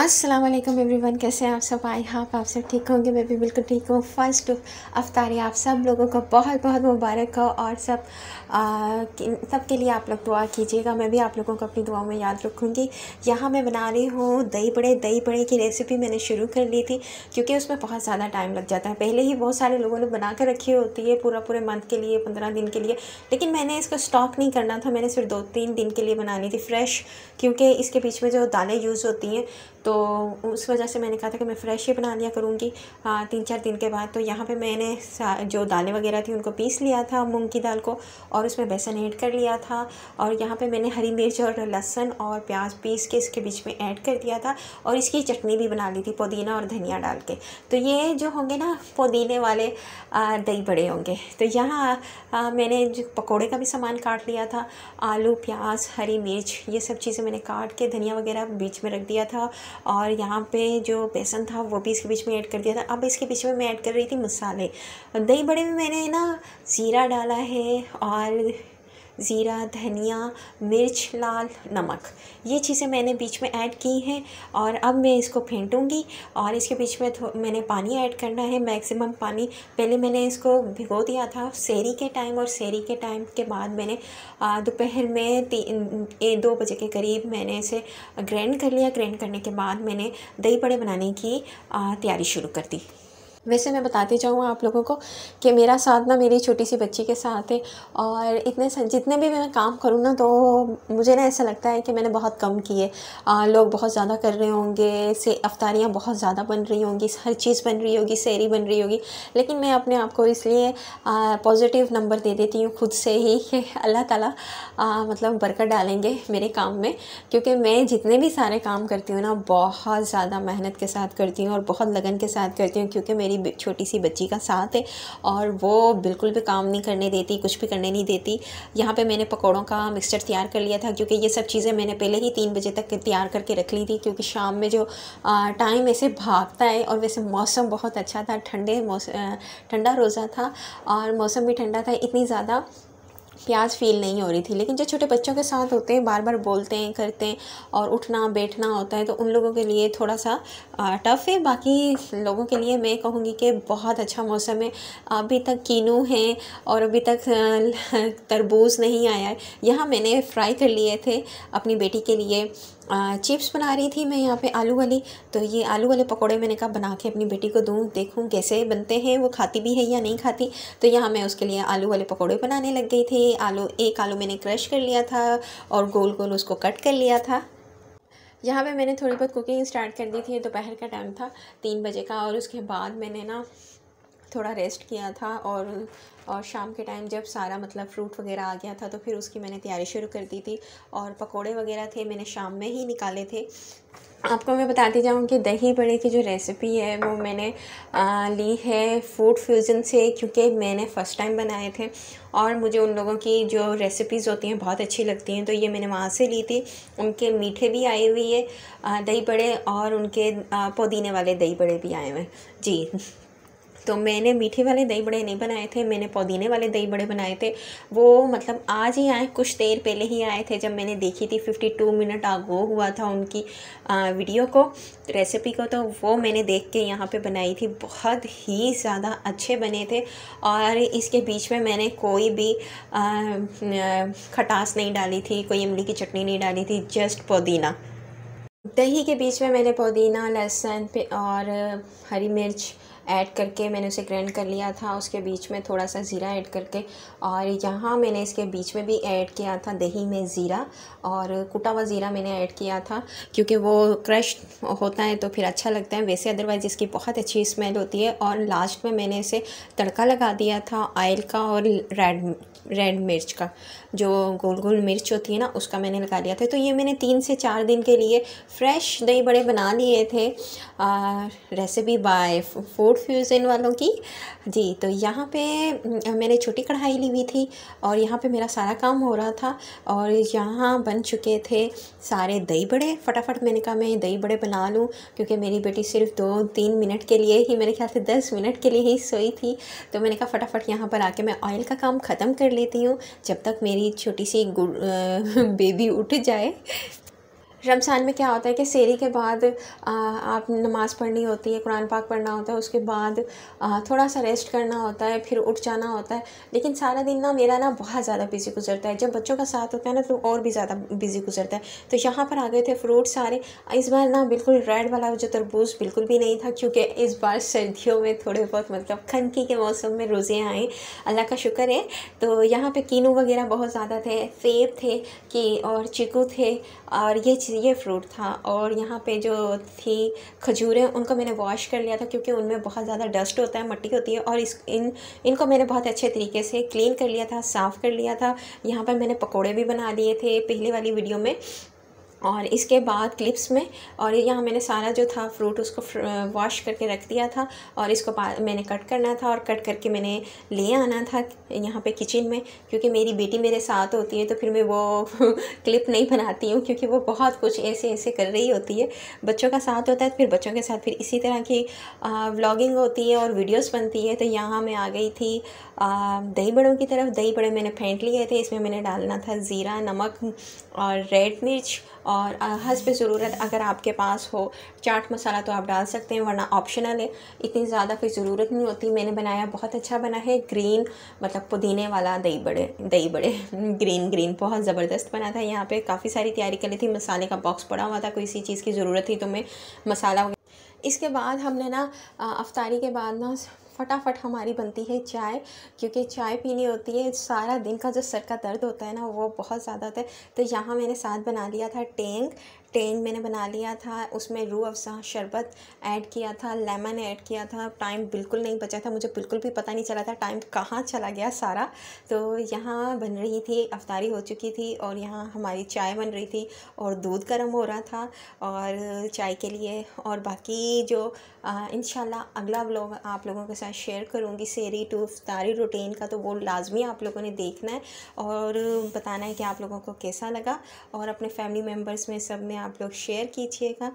अस्सलाम वालेकुम एवरीवन कैसे हैं आप सब आई हाँ आप सब ठीक होंगे मैं भी बिल्कुल ठीक हूँ फर्स्ट अफ्तारी आप सब लोगों को बहुत बहुत मुबारक हो और सब आ, सब के लिए आप लोग दुआ कीजिएगा मैं भी आप लोगों को अपनी दुआ में याद रखूँगी यहाँ मैं बना रही हूँ दही बड़े दही बड़े की रेसिपी मैंने शुरू कर ली थी क्योंकि उसमें बहुत ज़्यादा टाइम लग जाता है पहले ही बहुत सारे लोगों ने बना कर रखी होती है पूरा पूरे मंथ के लिए पंद्रह दिन के लिए लेकिन मैंने इसको स्टॉक नहीं करना था मैंने सिर्फ दो तीन दिन के लिए बनानी थी फ्रेश क्योंकि इसके बीच में जो दालें यूज़ होती हैं तो उस वजह से मैंने कहा था कि मैं फ़्रेश ही बना लिया करूँगी तीन चार दिन के बाद तो यहाँ पे मैंने जो दालें वगैरह थी उनको पीस लिया था मूंग की दाल को और उसमें बेसन ऐड कर लिया था और यहाँ पे मैंने हरी मिर्च और लहसन और प्याज पीस के इसके बीच में ऐड कर दिया था और इसकी चटनी भी बना ली थी पुदीना और धनिया डाल के तो ये जो होंगे ना पुदीने वाले दही बड़े होंगे तो यहाँ मैंने पकौड़े का भी सामान काट लिया था आलू प्याज हरी मिर्च ये सब चीज़ें मैंने काट के धनिया वगैरह बीच में रख दिया था और यहाँ पे जो बेसन था वो भी इसके बीच में ऐड कर दिया था अब इसके बीच में मैं ऐड कर रही थी मसाले दही बड़े में मैंने ना ज़ीरा डाला है और ज़ीरा धनिया मिर्च लाल नमक ये चीज़ें मैंने बीच में ऐड की हैं और अब मैं इसको फेंटूँगी और इसके बीच में मैंने पानी ऐड करना है मैक्सिमम पानी पहले मैंने इसको भिगो दिया था सेरी के टाइम और सेरी के टाइम के बाद मैंने दोपहर में तीन दो बजे के करीब मैंने इसे ग्रैंड कर लिया ग्रैंड करने के बाद मैंने दही बड़े बनाने की तैयारी शुरू कर दी वैसे मैं बताती जाऊँगा आप लोगों को कि मेरा साथ ना मेरी छोटी सी बच्ची के साथ है और इतने जितने भी मैं काम करूँ ना तो मुझे ना ऐसा लगता है कि मैंने बहुत कम किए लोग बहुत ज़्यादा कर रहे होंगे से अफ्तारियाँ बहुत ज़्यादा बन रही होंगी हर चीज़ बन रही होगी सैरी बन रही होगी लेकिन मैं अपने आप को इसलिए पॉजिटिव नंबर दे देती हूँ खुद से ही कि अल्लाह ताली मतलब बरकत डालेंगे मेरे काम में क्योंकि मैं जितने भी सारे काम करती हूँ ना बहुत ज़्यादा मेहनत के साथ करती हूँ और बहुत लगन के साथ करती हूँ क्योंकि मेरी मेरी छोटी सी बच्ची का साथ है और वो बिल्कुल भी काम नहीं करने देती कुछ भी करने नहीं देती यहाँ पे मैंने पकौड़ों का मिक्सचर तैयार कर लिया था क्योंकि ये सब चीज़ें मैंने पहले ही तीन बजे तक तैयार करके रख ली थी क्योंकि शाम में जो टाइम ऐसे भागता है और वैसे मौसम बहुत अच्छा था ठंडे ठंडा रोज़ा था और मौसम भी ठंडा था इतनी ज़्यादा प्यास फील नहीं हो रही थी लेकिन जो छोटे बच्चों के साथ होते हैं बार बार बोलते हैं करते हैं और उठना बैठना होता है तो उन लोगों के लिए थोड़ा सा टफ़ है बाकी लोगों के लिए मैं कहूँगी कि बहुत अच्छा मौसम है अभी तक कीनू है और अभी तक तरबूज नहीं आया है यहाँ मैंने फ्राई कर लिए थे अपनी बेटी के लिए चिप्स बना रही थी मैं यहाँ पे आलू वाली तो ये आलू वाले पकोड़े मैंने कहा बना के अपनी बेटी को दूँ देखूँ कैसे बनते हैं वो खाती भी है या नहीं खाती तो यहाँ मैं उसके लिए आलू वाले पकोड़े बनाने लग गई थी आलू एक आलू मैंने क्रश कर लिया था और गोल गोल उसको कट कर लिया था यहाँ पे मैंने थोड़ी बहुत कुकिंग स्टार्ट कर दी थी दोपहर का टाइम था तीन बजे का और उसके बाद मैंने ना थोड़ा रेस्ट किया था और और शाम के टाइम जब सारा मतलब फ्रूट वगैरह आ गया था तो फिर उसकी मैंने तैयारी शुरू कर दी थी और पकोड़े वगैरह थे मैंने शाम में ही निकाले थे आपको मैं बताती जाऊँ कि दही बड़े की जो रेसिपी है वो मैंने आ, ली है फूड फ्यूज़न से क्योंकि मैंने फ़र्स्ट टाइम बनाए थे और मुझे उन लोगों की जो रेसिपीज़ होती हैं बहुत अच्छी लगती हैं तो ये मैंने वहाँ से ली थी उनके मीठे भी आए हुए दही बड़े और उनके पुदीने वाले दही बड़े भी आए हुए जी तो मैंने मीठे वाले दही बड़े नहीं बनाए थे मैंने पुदीने वाले दही बड़े बनाए थे वो मतलब आज ही आए कुछ देर पहले ही आए थे जब मैंने देखी थी 52 मिनट आगो हुआ था उनकी आ, वीडियो को रेसिपी को तो वो मैंने देख के यहाँ पे बनाई थी बहुत ही ज़्यादा अच्छे बने थे और इसके बीच में मैंने कोई भी आ, खटास नहीं डाली थी कोई इमली की चटनी नहीं डाली थी जस्ट पुदीना दही के बीच में मैंने पुदीना लहसुन और हरी मिर्च ऐड करके मैंने उसे ग्रैंड कर लिया था उसके बीच में थोड़ा सा ज़ीरा ऐड करके और यहाँ मैंने इसके बीच में भी ऐड किया था दही में ज़ीरा और कुटा हुआ ज़ीरा मैंने ऐड किया था क्योंकि वो क्रश होता है तो फिर अच्छा लगता है वैसे अदरवाइज़ इसकी बहुत अच्छी स्मेल होती है और लास्ट में मैंने इसे तड़का लगा दिया था आयल का और रेड रेड मिर्च का जो गोल गोल मिर्च होती है ना उसका मैंने लगा लिया था तो ये मैंने तीन से चार दिन के लिए फ्रेश दही बड़े बना लिए थे recipe by food food fusion वालों की जी तो यहाँ पे मैंने छोटी कढ़ाई ली हुई थी और यहाँ पे मेरा सारा काम हो रहा था और यहाँ बन चुके थे सारे दही बड़े फटाफट मैंने कहा मैं दही बड़े बना लूँ क्योंकि मेरी बेटी सिर्फ दो तीन मिनट के लिए ही मेरे ख्याल से दस मिनट के लिए ही सोई थी तो मैंने कहा फटाफट यहाँ पर आके मैं ऑयल का काम ख़त्म कर लेती हूँ जब तक मेरी छोटी सी बेबी उठ जाए रमज़ान में क्या होता है कि सेरी के बाद आ, आप नमाज़ पढ़नी होती है कुरान पाक पढ़ना होता है उसके बाद आ, थोड़ा सा रेस्ट करना होता है फिर उठ जाना होता है लेकिन सारा दिन ना मेरा ना बहुत ज़्यादा बिज़ी गुजरता है जब बच्चों का साथ होता है ना तो और भी ज़्यादा बिज़ी गुजरता है तो यहाँ पर आ गए थे फ्रूट सारे इस बार ना बिल्कुल रेड वाला जो तरबूज बिल्कुल भी नहीं था क्योंकि इस बार सर्दियों में थोड़े बहुत मतलब खनकी के मौसम में रोज़े आए अल्लाह का शुक्र है तो यहाँ पर कीनू वगैरह बहुत ज़्यादा थे सेब थे कि और चिकू थे और ये चीज़ ये फ्रूट था और यहाँ पे जो थी खजूरें उनको मैंने वॉश कर लिया था क्योंकि उनमें बहुत ज़्यादा डस्ट होता है मट्टी होती है और इस इन इनको मैंने बहुत अच्छे तरीके से क्लीन कर लिया था साफ़ कर लिया था यहाँ पर मैंने पकौड़े भी बना लिए थे पहले वाली वीडियो में और इसके बाद क्लिप्स में और यहाँ मैंने सारा जो था फ्रूट उसको वॉश करके रख दिया था और इसको मैंने कट करना था और कट करके मैंने ले आना था यहाँ पे किचन में क्योंकि मेरी बेटी मेरे साथ होती है तो फिर मैं वो क्लिप नहीं बनाती हूँ क्योंकि वो बहुत कुछ ऐसे ऐसे कर रही होती है बच्चों का साथ होता है तो फिर बच्चों के साथ फिर इसी तरह की व्लॉगिंग होती है और वीडियोज़ बनती है तो यहाँ मैं आ गई थी दही बड़ों की तरफ दही बड़े मैंने फेंट लिए थे इसमें मैंने डालना था ज़ीरा नमक और रेड मिर्च और हसब ज़रूरत अगर आपके पास हो चाट मसाला तो आप डाल सकते हैं वरना ऑप्शनल है इतनी ज़्यादा कोई ज़रूरत नहीं होती मैंने बनाया बहुत अच्छा बना है ग्रीन मतलब पुदीने वाला दही बड़े दही बड़े ग्रीन ग्रीन बहुत ज़बरदस्त बना था यहाँ पर काफ़ी सारी तैयारी करी थी मसाले का बॉक्स पड़ा हुआ था कोई सी चीज़ की ज़रूरत थी तो मैं मसाला इसके बाद हमने ना अफ्तारी के बाद ना फटाफट हमारी बनती है चाय क्योंकि चाय पीनी होती है सारा दिन का जो सर का दर्द होता है ना वो बहुत ज़्यादा होता है तो यहाँ मैंने साथ बना लिया था टेंग टेन मैंने बना लिया था उसमें रू अफसा शरबत ऐड किया था लेमन ऐड किया था टाइम बिल्कुल नहीं बचा था मुझे बिल्कुल भी पता नहीं चला था टाइम कहाँ चला गया सारा तो यहाँ बन रही थी अफतारी हो चुकी थी और यहाँ हमारी चाय बन रही थी और दूध गर्म हो रहा था और चाय के लिए और बाकी जो इन अगला ब्लॉग आप लोगों के साथ शेयर करूँगी सेरी टू अफतारी रूटीन का तो वो लाजमी आप लोगों ने देखना है और बताना है कि आप लोगों को कैसा लगा और अपने फैमिली मेम्बर्स में सब में में आप लोग शेयर कीजिएगा